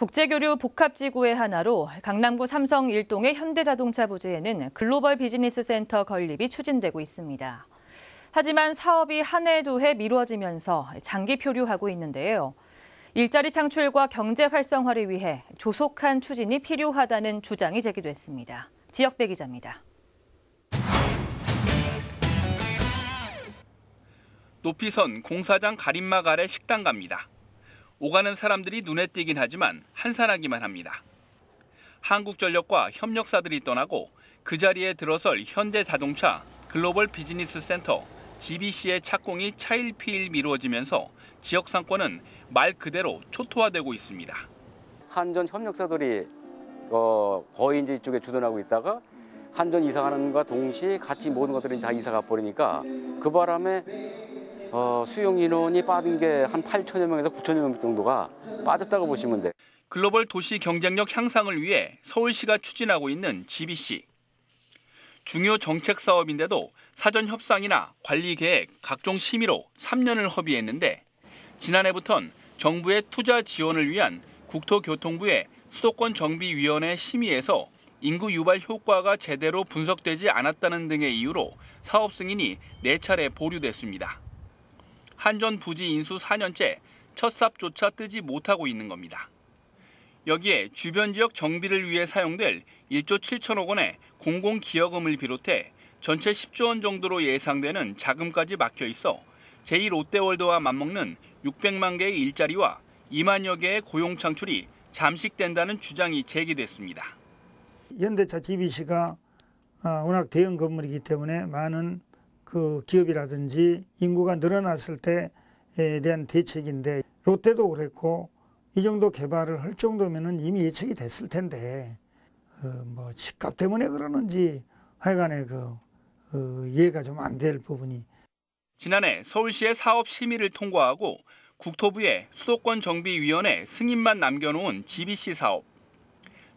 국제교류 복합지구의 하나로 강남구 삼성 일동의 현대자동차 부지에는 글로벌 비즈니스 센터 건립이 추진되고 있습니다. 하지만 사업이 한해두해 미뤄지면서 장기 표류하고 있는데요. 일자리 창출과 경제 활성화를 위해 조속한 추진이 필요하다는 주장이 제기됐습니다. 지역배 기자입니다. 높이선 공사장 가림막 아래 식당 갑니다. 오가는 사람들이 눈에 띄긴 하지만 한산하기만 합니다. 한국전력과 협력사들이 떠나고 그 자리에 들어설 현대자동차 글로벌 비즈니스 센터 GBC의 착공이 차일피일 미뤄지면서 지역 상권은 말 그대로 초토화되고 있습니다. 한전 협력사들이 어, 거의 이제 이쪽에 주둔하고 있다가 한전 이사가는과 동시에 같이 모든 것들이 다 이사가 버리니까 그 바람에 어, 수용 인원이 빠진 게 한 8천여 명에서 9천여 명 정도가 빠졌다고 보시면 돼. 글로벌 도시 경쟁력 향상을 위해 서울시가 추진하고 있는 GBC. 중요 정책 사업인데도 사전 협상이나 관리 계획, 각종 심의로 3년을 허비했는데 지난해부턴 정부의 투자 지원을 위한 국토교통부의 수도권 정비위원회 심의에서 인구 유발 효과가 제대로 분석되지 않았다는 등의 이유로 사업 승인이 4차례 보류됐습니다. 한전 부지 인수 4년째 첫삽조차 뜨지 못하고 있는 겁니다. 여기에 주변 지역 정비를 위해 사용될 1조 7천억 원의 공공기여금을 비롯해 전체 10조 원 정도로 예상되는 자금까지 막혀 있어 제2롯데월드와 맞먹는 600만 개의 일자리와 2만여 개의 고용 창출이 잠식된다는 주장이 제기됐습니다. 현대차 GBC가 아, 워낙 대형 건물이기 때문에 많은 그 기업이라든지 인구가 늘어났을 때에 대한 대책인데 롯데도 그랬고 이 정도 개발을 할 정도면은 이미 예측이 됐을 텐데 어뭐 집값 때문에 그러는지 하여간에 그어 이해가 좀 안 될 부분이 지난해 서울시의 사업 심의를 통과하고 국토부의 수도권 정비위원회 승인만 남겨놓은 GBC 사업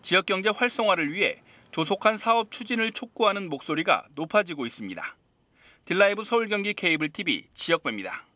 지역경제 활성화를 위해 조속한 사업 추진을 촉구하는 목소리가 높아지고 있습니다. 딜라이브 서울 경기 케이블 TV 지역배입니다.